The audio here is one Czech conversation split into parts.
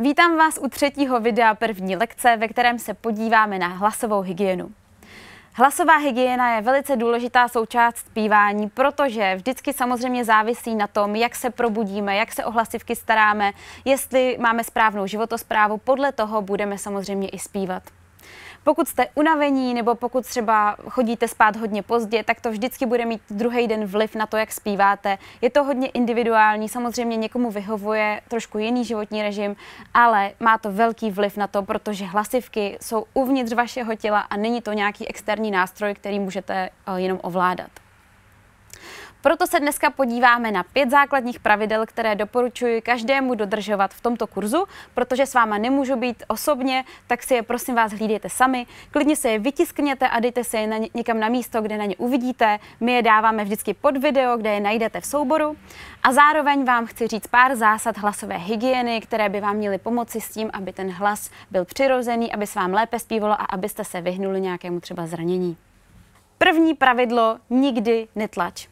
Vítám vás u třetího videa první lekce, ve kterém se podíváme na hlasovou hygienu. Hlasová hygiena je velice důležitá součást zpívání, protože vždycky samozřejmě závisí na tom, jak se probudíme, jak se o hlasivky staráme, jestli máme správnou životosprávu, podle toho budeme samozřejmě i zpívat. Pokud jste unavení nebo pokud třeba chodíte spát hodně pozdě, tak to vždycky bude mít druhý den vliv na to, jak zpíváte. Je to hodně individuální, samozřejmě někomu vyhovuje trošku jiný životní režim, ale má to velký vliv na to, protože hlasivky jsou uvnitř vašeho těla a není to nějaký externí nástroj, který můžete eh, jenom ovládat. Proto se dneska podíváme na pět základních pravidel, které doporučuji každému dodržovat v tomto kurzu, protože s váma nemůžu být osobně, tak si je prosím vás hlídejte sami. Klidně se je vytiskněte a dejte se je na ně, někam na místo, kde na ně uvidíte. My je dáváme vždycky pod video, kde je najdete v souboru. A zároveň vám chci říct pár zásad hlasové hygieny, které by vám měly pomoci s tím, aby ten hlas byl přirozený, aby se vám lépe zpívalo a abyste se vyhnuli nějakému třeba zranění. První pravidlo nikdy netlač.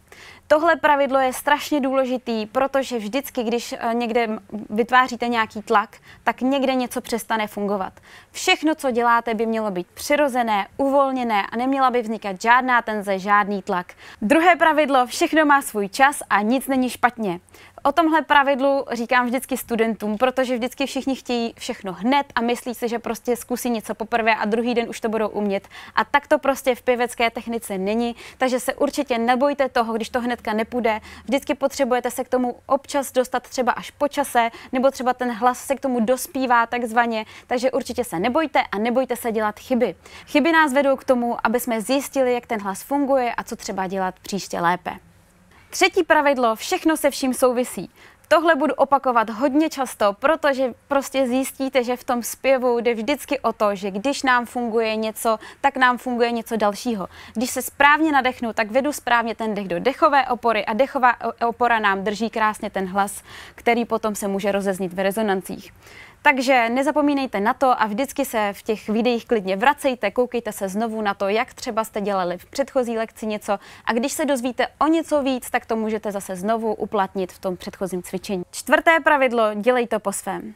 Tohle pravidlo je strašně důležitý, protože vždycky, když eh, někde vytváříte nějaký tlak, tak někde něco přestane fungovat. Všechno, co děláte, by mělo být přirozené, uvolněné a neměla by vznikat žádná tenze, žádný tlak. Druhé pravidlo, všechno má svůj čas a nic není špatně. O tomhle pravidlu říkám vždycky studentům, protože vždycky všichni chtějí všechno hned a myslí si, že prostě zkusí něco poprvé a druhý den už to budou umět. A tak to prostě v pěvecké technice není, takže se určitě nebojte toho, když to hned hnedka nepůjde. Vždycky potřebujete se k tomu občas dostat třeba až po čase, nebo třeba ten hlas se k tomu dospívá takzvaně, takže určitě se nebojte a nebojte se dělat chyby. Chyby nás vedou k tomu, aby jsme zjistili, jak ten hlas funguje a co třeba dělat příště lépe. Třetí pravidlo, všechno se vším souvisí. Tohle budu opakovat hodně často, protože prostě zjistíte, že v tom zpěvu jde vždycky o to, že když nám funguje něco, tak nám funguje něco dalšího. Když se správně nadechnu, tak vedu správně ten dech do dechové opory a dechová opora nám drží krásně ten hlas, který potom se může rozeznit v rezonancích. Takže nezapomínejte na to a vždycky se v těch videích klidně vracejte, koukejte se znovu na to, jak třeba jste dělali v předchozí lekci něco a když se dozvíte o něco víc, tak to můžete zase znovu uplatnit v tom předchozím cvičení. Čtvrté pravidlo, dělej to po svém.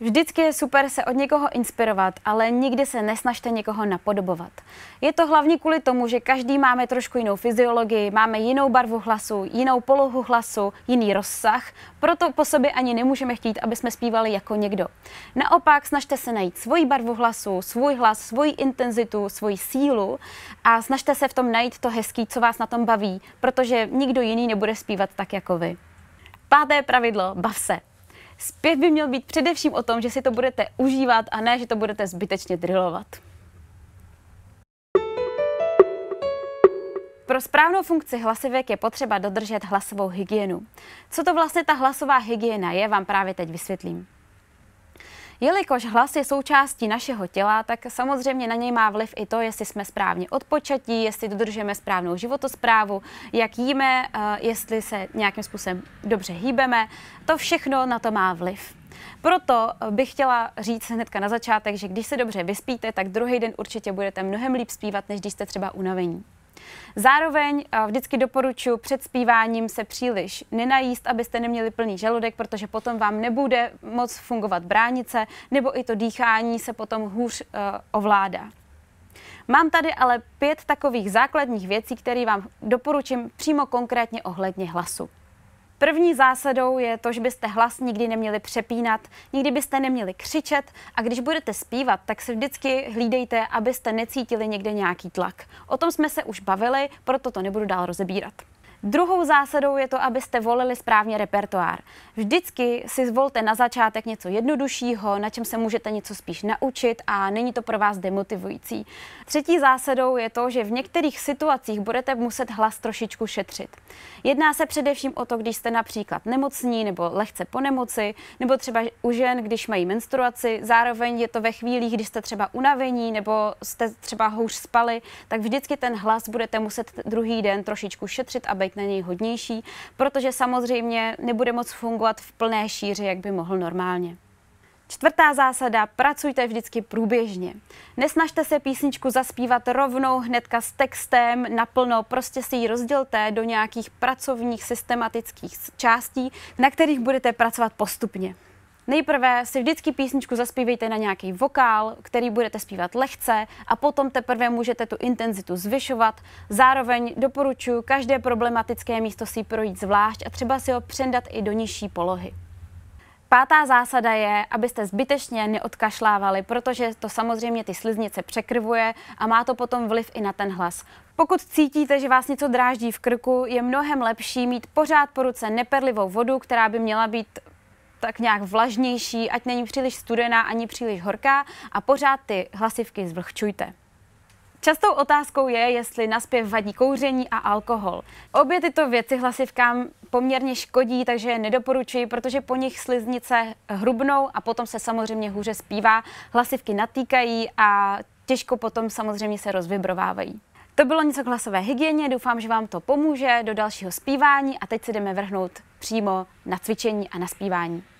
Vždycky je super se od někoho inspirovat, ale nikdy se nesnažte někoho napodobovat. Je to hlavně kvůli tomu, že každý máme trošku jinou fyziologii, máme jinou barvu hlasu, jinou polohu hlasu, jiný rozsah, proto po sobě ani nemůžeme chtít, aby jsme zpívali jako někdo. Naopak snažte se najít svoji barvu hlasu, svůj hlas, svoji intenzitu, svoji sílu a snažte se v tom najít to hezký, co vás na tom baví, protože nikdo jiný nebude zpívat tak jako vy. Páté pravidlo, bav se. Zpěv by měl být především o tom, že si to budete užívat a ne, že to budete zbytečně drillovat. Pro správnou funkci hlasivek je potřeba dodržet hlasovou hygienu. Co to vlastně ta hlasová hygiena je, vám právě teď vysvětlím. Jelikož hlas je součástí našeho těla, tak samozřejmě na něj má vliv i to, jestli jsme správně odpočatí, jestli dodržujeme správnou životosprávu, jak jíme, eh, jestli se nějakým způsobem dobře hýbeme. To všechno na to má vliv. Proto eh, bych chtěla říct hnedka na začátek, že když se dobře vyspíte, tak druhý den určitě budete mnohem líp zpívat, než když jste třeba unavení. Zároveň eh, vždycky doporučuji před zpíváním se příliš nenajíst, abyste neměli plný žaludek, protože potom vám nebude moc fungovat bránice nebo i to dýchání se potom hůř eh, ovládá. Mám tady ale pět takových základních věcí, které vám doporučím přímo konkrétně ohledně hlasu. První zásadou je to, že byste hlas nikdy neměli přepínat, nikdy byste neměli křičet a když budete zpívat, tak se vždycky hlídejte, abyste necítili někde nějaký tlak. O tom jsme se už bavili, proto to nebudu dál rozebírat. Druhou zásadou je to, abyste volili správně repertoár. Vždycky si zvolte na začátek něco jednoduššího, na čem se můžete něco spíš naučit a není to pro vás demotivující. Třetí zásadou je to, že v některých situacích budete muset hlas trošičku šetřit. Jedná se především o to, když jste například nemocní nebo lehce po nemoci, nebo třeba u žen, když mají menstruaci, zároveň je to ve chvílích, když jste třeba unavení nebo jste třeba hůř spali, tak vždycky ten hlas budete muset druhý den trošičku šetřit, aby bike na něj hodnější, protože samozřejmě nebude moc fungovat v plné šíři, jak by mohl normálně. Čtvrtá zásada, pracujte vždycky průběžně. Nesnažte se písničku zaspívat rovnou hnedka s textem naplno, prostě si ji rozdělte do nějakých pracovních systematických částí, na kterých budete pracovat postupně. Nejprve si vždycky písničku zaspívejte na nějaký vokál, který budete zpívat lehce a potom teprve můžete tu intenzitu zvyšovat. Zároveň doporučuji každé problematické místo si projít zvlášť a třeba si ho přendat i do nižší polohy. Pátá zásada je, abyste zbytečně neodkašlávali, protože to samozřejmě ty sliznice překrvuje a má to potom vliv i na ten hlas. Pokud cítíte, že vás něco dráždí v krku, je mnohem lepší mít pořád po ruce neperlivou vodu, která by měla být tak nějak vlažnější, ať není příliš studená ani příliš horká a pořád ty hlasivky zvlhčujte. Častou otázkou je, jestli naspěv vadí kouření a alkohol. Obě tyto věci hlasivkám poměrně škodí, takže je nedoporučuji, protože po nich sliznice hrubnou a potom se samozřejmě hůře zpívá, hlasivky natýkají a těžko potom samozřejmě se rozvibrovávají. To bylo něco k hlasové hygieně, doufám, že vám to pomůže do dalšího zpívání a teď se jdeme vrhnout přímo na cvičení a na zpívání.